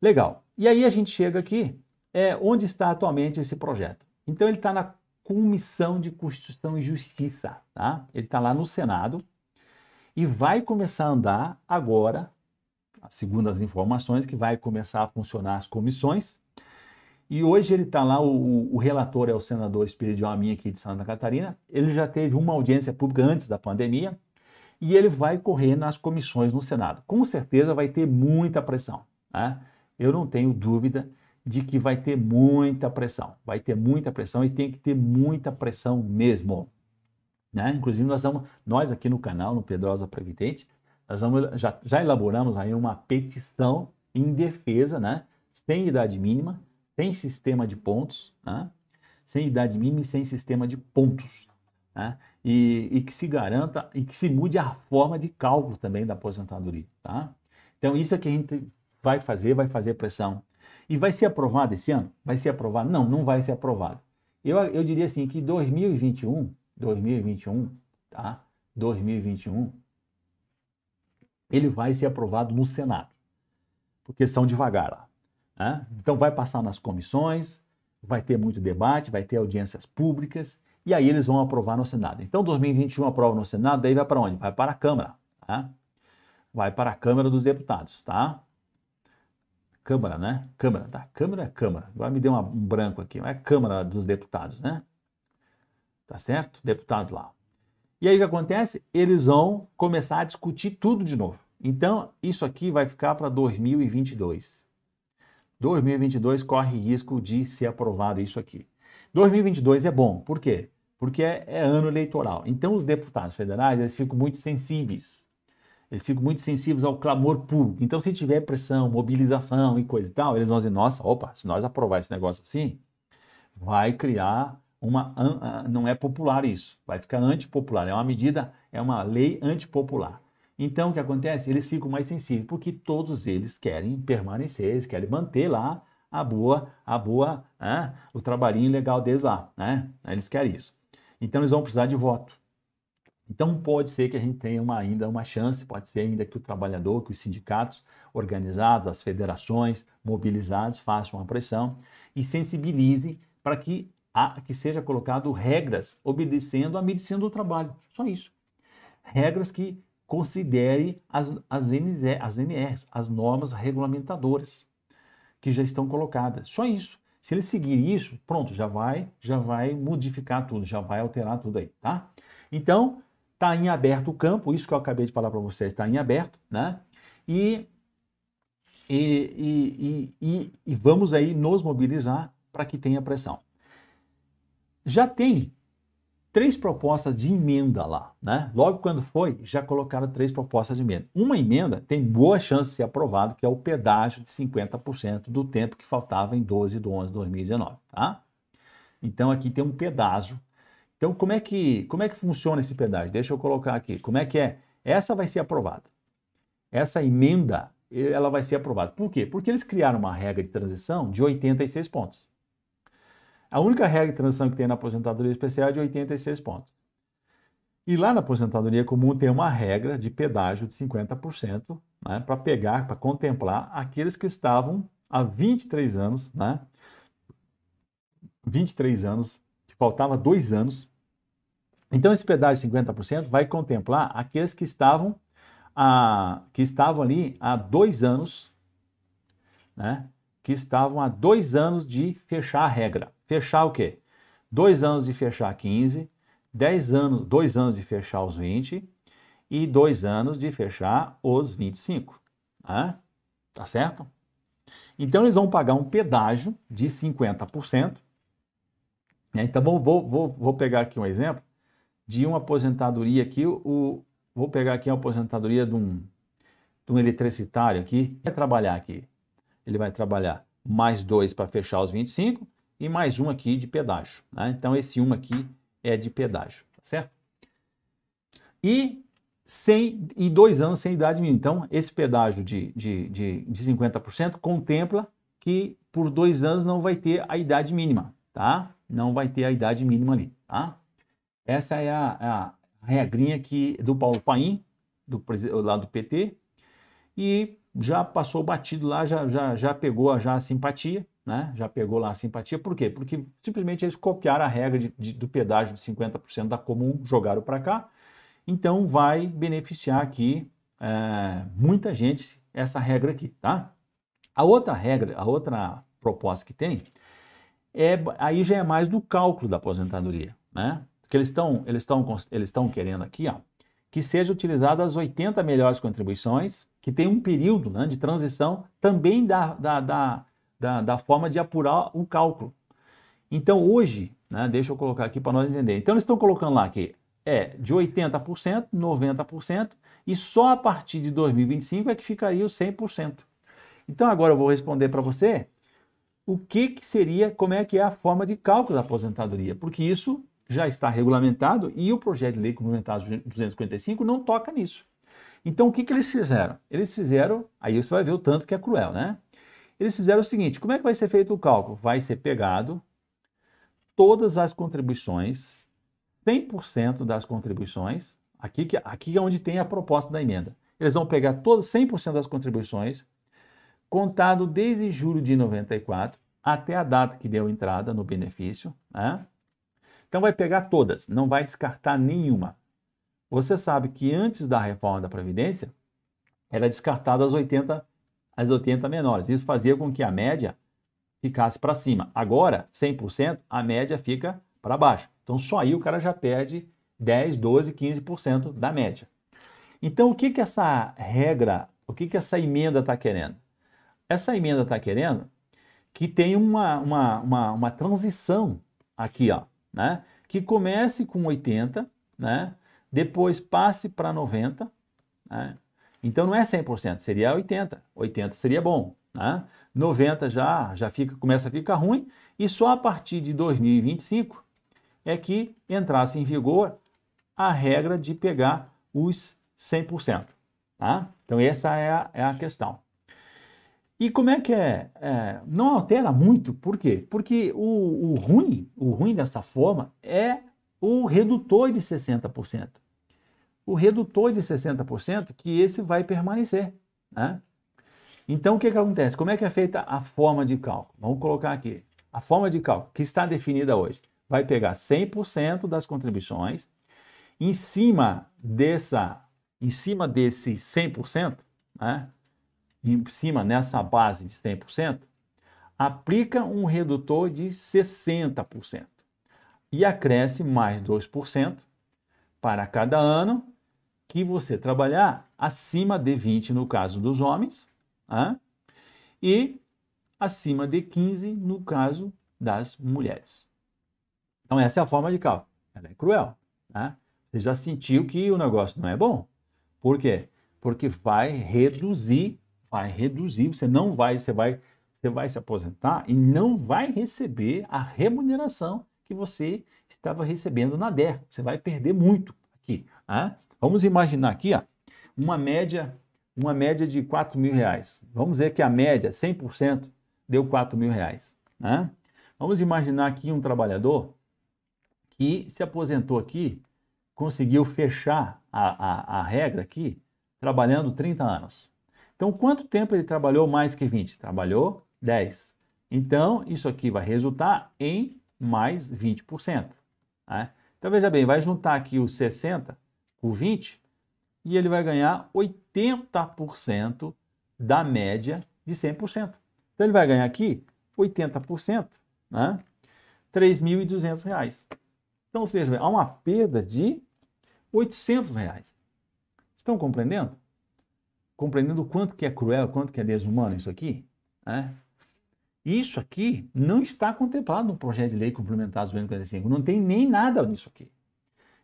Legal. E aí a gente chega aqui, é onde está atualmente esse projeto. Então ele está na Comissão de Constituição e Justiça, tá? Ele está lá no Senado e vai começar a andar agora, segundo as informações, que vai começar a funcionar as comissões. E hoje ele está lá, o, o, relator é o senador Espírito de Alminha aqui de Santa Catarina. Ele já teve uma audiência pública antes da pandemia e ele vai correr nas comissões no Senado. Com certeza vai ter muita pressão, né? eu não tenho dúvida de que vai ter muita pressão. Vai ter muita pressão e tem que ter muita pressão mesmo. Né? Inclusive, nós, vamos, nós aqui no canal, no Pedrosa Previdente, nós vamos, já, já elaboramos aí uma petição em defesa, né? sem idade mínima, sem sistema de pontos, né? sem idade mínima e sem sistema de pontos. Né? E, e que se garanta e que se mude a forma de cálculo também da aposentadoria. Tá? Então, isso é que a gente Vai fazer, vai fazer pressão. E vai ser aprovado esse ano? Vai ser aprovado? Não, não vai ser aprovado. Eu, eu diria assim que 2021, 2021, tá? 2021, ele vai ser aprovado no Senado, porque são devagar lá. Né? Então vai passar nas comissões, vai ter muito debate, vai ter audiências públicas, e aí eles vão aprovar no Senado. Então 2021 aprova no Senado, daí vai para onde? Vai para a Câmara, tá? Vai para a Câmara dos Deputados, tá? Câmara, né? Câmara, tá? Câmara é Câmara. Agora me deu um branco aqui, mas é Câmara dos Deputados, né? Tá certo? Deputados lá. E aí o que acontece? Eles vão começar a discutir tudo de novo. Então, isso aqui vai ficar para 2022. 2022 corre risco de ser aprovado isso aqui. 2022 é bom, por quê? Porque é, é ano eleitoral. Então, os deputados federais eles ficam muito sensíveis eles ficam muito sensíveis ao clamor público. Então, se tiver pressão, mobilização e coisa e tal, eles vão dizer: nossa, opa, se nós aprovar esse negócio assim, vai criar uma. Não é popular isso, vai ficar antipopular. É uma medida, é uma lei antipopular. Então, o que acontece? Eles ficam mais sensíveis, porque todos eles querem permanecer, eles querem manter lá a boa, a boa, né? o trabalhinho legal deles lá. Né? Eles querem isso. Então, eles vão precisar de voto. Então pode ser que a gente tenha uma, ainda uma chance, pode ser ainda que o trabalhador, que os sindicatos organizados, as federações mobilizados façam uma pressão e sensibilizem para que, a, que seja colocado regras obedecendo à medicina do trabalho. Só isso. Regras que considere as, as, NR, as NRs, as normas regulamentadoras que já estão colocadas. Só isso. Se ele seguir isso, pronto, já vai, já vai modificar tudo, já vai alterar tudo aí, tá? Então, Está em aberto o campo, isso que eu acabei de falar para vocês está em aberto, né? E, e, e, e, vamos aí nos mobilizar para que tenha pressão. Já tem três propostas de emenda lá, né? Logo quando foi, já colocaram três propostas de emenda. Uma emenda tem boa chance de ser aprovada, que é o pedágio de 50% do tempo que faltava em 12 de 11 de 2019, tá? Então aqui tem um pedágio então, como é que, como é que funciona esse pedágio? Deixa eu colocar aqui. Como é que é? Essa vai ser aprovada. Essa emenda, ela vai ser aprovada. Por quê? Porque eles criaram uma regra de transição de 86 pontos. A única regra de transição que tem na aposentadoria especial é de 86 pontos. E lá na aposentadoria comum tem uma regra de pedágio de 50% né, para pegar, para contemplar aqueles que estavam há 23 anos, né, 23 anos faltava dois anos. Então, esse pedágio de 50% vai contemplar aqueles que estavam, a, que estavam ali há dois anos, né? Que estavam há dois anos de fechar a regra. Fechar o quê? Dois anos de fechar 15, dez anos, dois anos de fechar os 20 e dois anos de fechar os 25. Né? Tá certo? Então, eles vão pagar um pedágio de 50%. Né? Então, vou, vou, vou pegar aqui um exemplo de uma aposentadoria aqui, o, vou pegar aqui a aposentadoria de um, de um eletricitário aqui, vai trabalhar aqui. Ele vai trabalhar mais dois para fechar os 25 e mais um aqui de pedágio. Né? Então, esse um aqui é de pedágio, tá certo? E, sem, e dois anos sem idade mínima. Então, esse pedágio de, de, de, de 50% contempla que por dois anos não vai ter a idade mínima, tá? não vai ter a idade mínima ali, tá? Essa é a, a regrinha que, do Paulo Paim, do, lá do PT, e já passou batido lá, já, já, já pegou já a simpatia, né? Já pegou lá a simpatia. Por quê? Porque simplesmente eles copiaram a regra de, de, do pedágio de 50% da comum, jogaram para cá. Então vai beneficiar aqui é, muita gente essa regra aqui, tá? A outra regra, a outra proposta que tem é, aí já é mais do cálculo da aposentadoria, né? Que eles estão eles estão eles estão querendo aqui, ó, que seja utilizadas as 80 melhores contribuições, que tem um período né, de transição também da, da, da, da, da forma de apurar o cálculo. Então hoje, né, deixa eu colocar aqui para nós entender. Então eles estão colocando lá que é de 80%, 90% e só a partir de 2025 é que ficaria o 100%. Então agora eu vou responder para você o que, que seria, como é que é a forma de cálculo da aposentadoria, porque isso já está regulamentado e o projeto de lei complementar 245 não toca nisso. Então, o que, que eles fizeram? Eles fizeram, aí você vai ver o tanto que é cruel, né? Eles fizeram o seguinte: como é que vai ser feito o cálculo? Vai ser pegado todas as contribuições, 100% das contribuições, aqui, aqui é onde tem a proposta da emenda. Eles vão pegar todas 100% das contribuições, contado desde julho de 94 até a data que deu entrada no benefício. Né? Então vai pegar todas, não vai descartar nenhuma. Você sabe que antes da reforma da Previdência, era descartada as 80, as 80 menores. Isso fazia com que a média ficasse para cima. Agora, 100%, a média fica para baixo. Então, só aí o cara já perde 10, 12, 15% da média. Então, o que, que essa regra, o que, que essa emenda está querendo? Essa emenda está querendo que tenha uma, uma, uma, uma transição aqui, ó, né? Que comece com 80, né? Depois passe para 90, né? Então não é 100%, seria 80. 80 seria bom, né? 90 já já fica começa a ficar ruim e só a partir de 2025 é que entrasse em vigor a regra de pegar os 100%, tá? Então essa é a, é a questão. E como é que é? é não altera muito, por quê? Porque o, o, ruim, o ruim dessa forma é o redutor de 60%. O redutor de 60% que esse vai permanecer, né? Então, o que, que acontece? Como é que é feita a forma de cálculo? Vamos colocar aqui. A forma de cálculo que está definida hoje vai pegar 100% das contribuições. Em cima dessa, em cima desse 100%, né? em cima, nessa base de 100%, aplica um redutor de 60% e acresce mais 2% para cada ano que você trabalhar acima de 20 no caso dos homens hein? e acima de 15 no caso das mulheres. Então essa é a forma de cálculo. Ela é cruel. Né? Você já sentiu que o negócio não é bom. Por quê? Porque vai reduzir vai reduzir, você não vai, você vai, você vai se aposentar e não vai receber a remuneração que você estava recebendo na DER. Você vai perder muito aqui. ah Vamos imaginar aqui ó, uma média uma média de quatro mil reais. Vamos ver que a média, 100%, deu quatro mil reais. Né? Vamos imaginar aqui um trabalhador que se aposentou aqui, conseguiu fechar a, a, a regra aqui, trabalhando 30 anos. Então, quanto tempo ele trabalhou mais que 20? Trabalhou 10. Então, isso aqui vai resultar em mais 20%. Né? Então, veja bem, vai juntar aqui os 60 com 20 e ele vai ganhar 80% da média de 100%. Então, ele vai ganhar aqui 80%, né? R$ 3.200. Então, ou seja, há uma perda de R$ 800. Reais. Estão compreendendo? compreendendo o quanto que é cruel, o quanto que é desumano isso aqui, né? Isso aqui não está contemplado no projeto de lei complementar 245, não tem nem nada nisso aqui.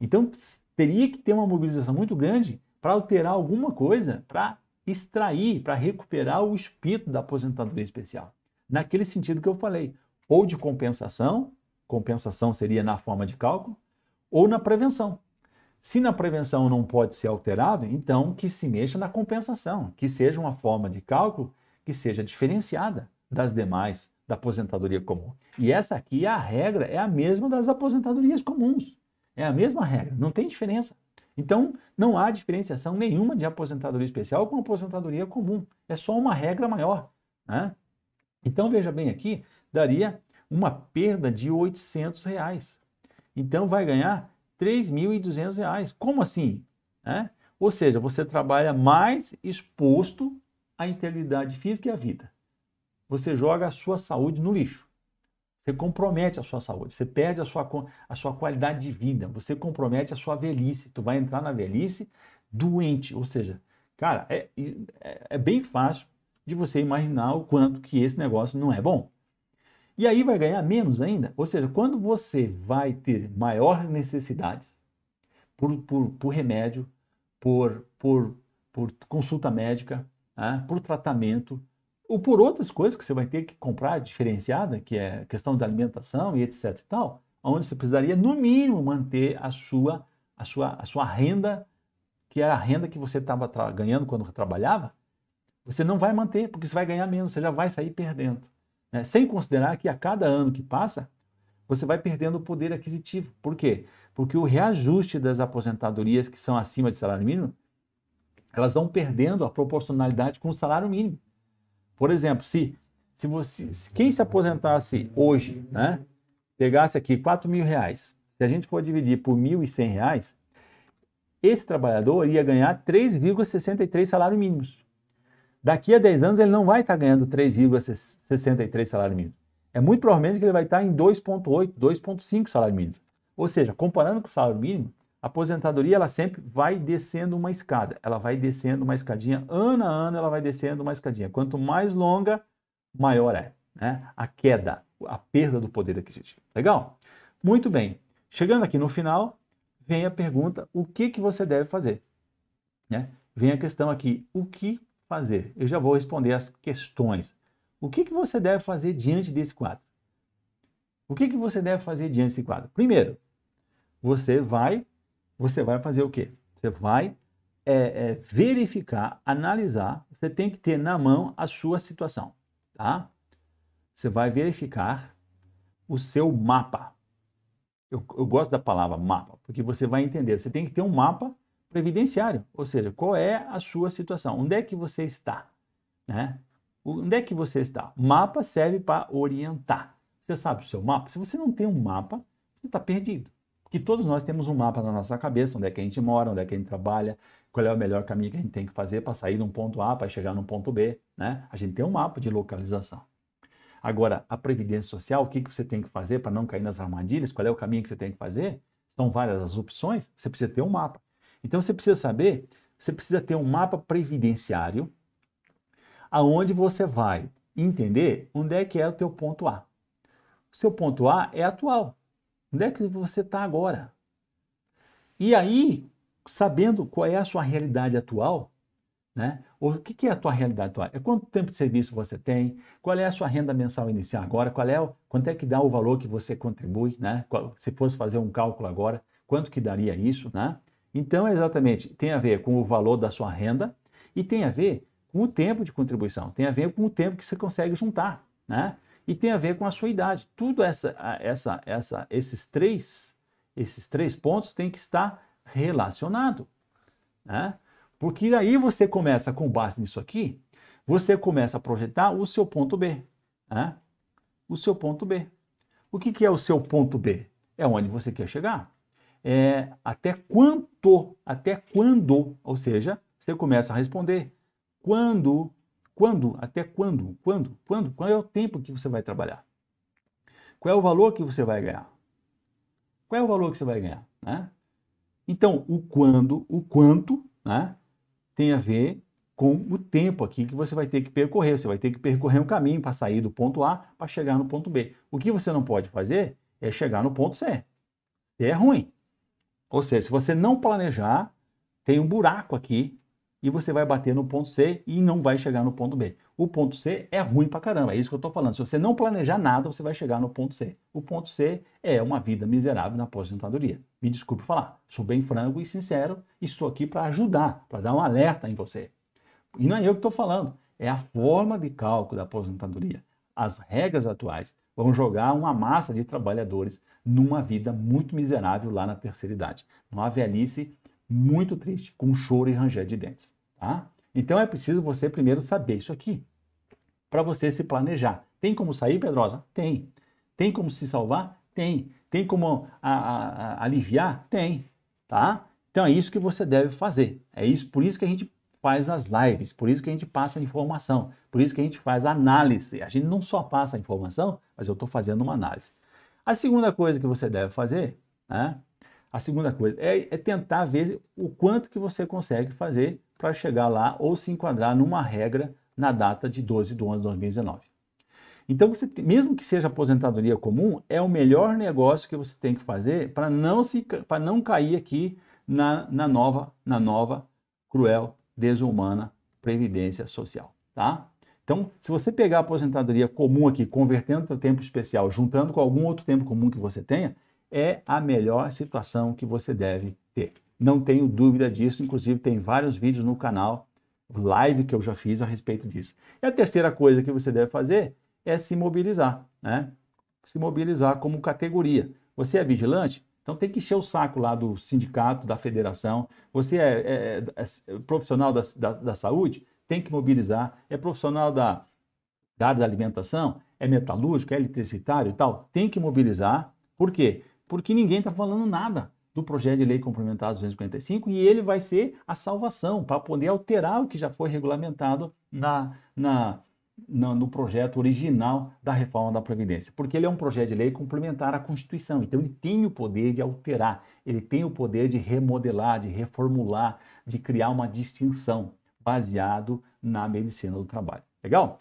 Então, teria que ter uma mobilização muito grande para alterar alguma coisa, para extrair, para recuperar o espírito da aposentadoria especial. Naquele sentido que eu falei, ou de compensação, compensação seria na forma de cálculo, ou na prevenção. Se na prevenção não pode ser alterado, então que se mexa na compensação, que seja uma forma de cálculo que seja diferenciada das demais da aposentadoria comum. E essa aqui, é a regra é a mesma das aposentadorias comuns. É a mesma regra, não tem diferença. Então, não há diferenciação nenhuma de aposentadoria especial com aposentadoria comum. É só uma regra maior. Né? Então, veja bem aqui, daria uma perda de R$ reais. Então, vai ganhar 3.200 reais. Como assim? É? Ou seja, você trabalha mais exposto à integridade física e à vida. Você joga a sua saúde no lixo. Você compromete a sua saúde, você perde a sua, a sua qualidade de vida, você compromete a sua velhice. Tu vai entrar na velhice doente. Ou seja, cara, é, é, é bem fácil de você imaginar o quanto que esse negócio não é bom. E aí vai ganhar menos ainda. Ou seja, quando você vai ter maior necessidades por, por, por remédio, por, por, por consulta médica, né? por tratamento, ou por outras coisas que você vai ter que comprar diferenciada, que é questão da alimentação e etc e tal, onde você precisaria, no mínimo, manter a sua, a sua, a sua renda, que era a renda que você estava ganhando quando trabalhava, você não vai manter, porque você vai ganhar menos, você já vai sair perdendo. Né? Sem considerar que a cada ano que passa, você vai perdendo o poder aquisitivo. Por quê? Porque o reajuste das aposentadorias que são acima de salário mínimo, elas vão perdendo a proporcionalidade com o salário mínimo. Por exemplo, se, se você, se quem se aposentasse hoje, né, pegasse aqui quatro mil reais, se a gente for dividir por cem reais, esse trabalhador iria ganhar 3,63 salários mínimos. Daqui a 10 anos ele não vai estar tá ganhando 3,63 salário mínimo. É muito provavelmente que ele vai estar tá em 2,8, 2,5 salário mínimo. Ou seja, comparando com o salário mínimo, a aposentadoria ela sempre vai descendo uma escada. Ela vai descendo uma escadinha, ano a ano ela vai descendo uma escadinha. Quanto mais longa, maior é né? a queda, a perda do poder aquisitivo. Legal? Muito bem. Chegando aqui no final, vem a pergunta: o que, que você deve fazer? Né? Vem a questão aqui: o que fazer? Eu já vou responder as questões. O que, que você deve fazer diante desse quadro? O que, que você deve fazer diante desse quadro? Primeiro, você vai, você vai fazer o quê? Você vai é, é, verificar, analisar. Você tem que ter na mão a sua situação, tá? Você vai verificar o seu mapa. Eu, eu gosto da palavra mapa, porque você vai entender. Você tem que ter um mapa previdenciário, ou seja, qual é a sua situação, onde é que você está, né? Onde é que você está? mapa serve para orientar. Você sabe o seu mapa? Se você não tem um mapa, você está perdido. Porque todos nós temos um mapa na nossa cabeça, onde é que a gente mora, onde é que a gente trabalha, qual é o melhor caminho que a gente tem que fazer para sair de um ponto A para chegar num ponto B, né? A gente tem um mapa de localização. Agora, a previdência social, o que, que você tem que fazer para não cair nas armadilhas? Qual é o caminho que você tem que fazer? São várias as opções, você precisa ter um mapa. Então você precisa saber, você precisa ter um mapa previdenciário aonde você vai entender onde é que é o teu ponto A. O seu ponto A é atual. Onde é que você está agora? E aí, sabendo qual é a sua realidade atual, né? O que, que é a tua realidade atual? É quanto tempo de serviço você tem? Qual é a sua renda mensal inicial agora? Qual é o, quanto é que dá o valor que você contribui, né? Qual, se fosse fazer um cálculo agora, quanto que daria isso, né? Então, é exatamente, tem a ver com o valor da sua renda e tem a ver com o tempo de contribuição, tem a ver com o tempo que você consegue juntar, né? E tem a ver com a sua idade. Tudo essa, essa, essa, esses três, esses três pontos têm que estar relacionado, né? Porque aí você começa com base nisso aqui, você começa a projetar o seu ponto B, né? O seu ponto B. O que, que é o seu ponto B? É onde você quer chegar é até quanto, até quando, ou seja, você começa a responder quando, quando, até quando, quando, quando, qual é o tempo que você vai trabalhar? Qual é o valor que você vai ganhar? Qual é o valor que você vai ganhar, né? Então, o quando, o quanto, né, tem a ver com o tempo aqui que você vai ter que percorrer. Você vai ter que percorrer um caminho para sair do ponto A para chegar no ponto B. O que você não pode fazer é chegar no ponto C. C é ruim. Ou seja, se você não planejar, tem um buraco aqui e você vai bater no ponto C e não vai chegar no ponto B. O ponto C é ruim pra caramba, é isso que eu tô falando. Se você não planejar nada, você vai chegar no ponto C. O ponto C é uma vida miserável na aposentadoria. Me desculpe falar, sou bem franco e sincero e estou aqui para ajudar, para dar um alerta em você. E não é eu que estou falando, é a forma de cálculo da aposentadoria. As regras atuais vão jogar uma massa de trabalhadores numa vida muito miserável lá na terceira idade, Uma velhice muito triste, com choro e ranger de dentes. Tá? Então é preciso você primeiro saber isso aqui, para você se planejar. Tem como sair, Pedrosa? Tem. Tem como se salvar? Tem. Tem como a, a, a aliviar? Tem. Tá? Então é isso que você deve fazer. É isso, por isso que a gente faz as lives, por isso que a gente passa a informação, por isso que a gente faz a análise. A gente não só passa a informação, mas eu estou fazendo uma análise. A segunda coisa que você deve fazer, né? A segunda coisa é, é, tentar ver o quanto que você consegue fazer para chegar lá ou se enquadrar numa regra na data de 12 de 11 de 2019. Então, você, mesmo que seja aposentadoria comum, é o melhor negócio que você tem que fazer para não, se, não cair aqui na, na, nova, na nova, cruel, desumana Previdência Social, tá? Então, se você pegar a aposentadoria comum aqui, convertendo para tempo especial, juntando com algum outro tempo comum que você tenha, é a melhor situação que você deve ter. Não tenho dúvida disso, inclusive tem vários vídeos no canal, live que eu já fiz a respeito disso. E a terceira coisa que você deve fazer é se mobilizar, né? Se mobilizar como categoria. Você é vigilante? Então tem que encher o saco lá do sindicato, da federação. Você é, é, é, é profissional da, da, da saúde? tem que mobilizar, é profissional da, da área da alimentação, é metalúrgico, é eletricitário e tal, tem que mobilizar. Por quê? Porque ninguém está falando nada do projeto de lei complementar 255 e ele vai ser a salvação para poder alterar o que já foi regulamentado na, na, na, no projeto original da reforma da Previdência. Porque ele é um projeto de lei complementar à Constituição, então ele tem o poder de alterar, ele tem o poder de remodelar, de reformular, de criar uma distinção baseado na medicina do trabalho. Legal?